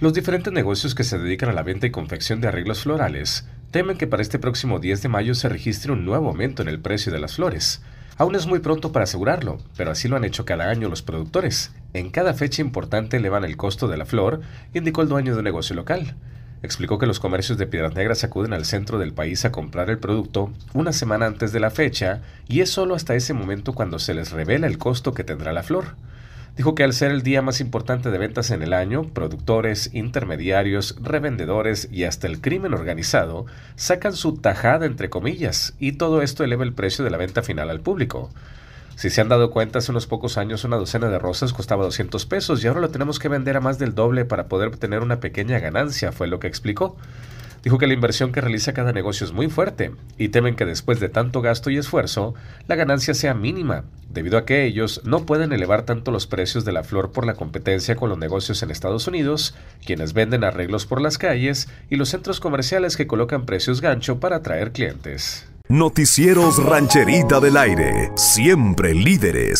Los diferentes negocios que se dedican a la venta y confección de arreglos florales temen que para este próximo 10 de mayo se registre un nuevo aumento en el precio de las flores. Aún es muy pronto para asegurarlo, pero así lo han hecho cada año los productores. En cada fecha importante elevan el costo de la flor, indicó el dueño de un negocio local. Explicó que los comercios de Piedras Negras acuden al centro del país a comprar el producto una semana antes de la fecha y es solo hasta ese momento cuando se les revela el costo que tendrá la flor. Dijo que al ser el día más importante de ventas en el año, productores, intermediarios, revendedores y hasta el crimen organizado sacan su tajada entre comillas y todo esto eleva el precio de la venta final al público. Si se han dado cuenta, hace unos pocos años una docena de rosas costaba 200 pesos y ahora lo tenemos que vender a más del doble para poder obtener una pequeña ganancia, fue lo que explicó. Dijo que la inversión que realiza cada negocio es muy fuerte y temen que después de tanto gasto y esfuerzo, la ganancia sea mínima, debido a que ellos no pueden elevar tanto los precios de la flor por la competencia con los negocios en Estados Unidos, quienes venden arreglos por las calles y los centros comerciales que colocan precios gancho para atraer clientes. Noticieros Rancherita del Aire, siempre líderes.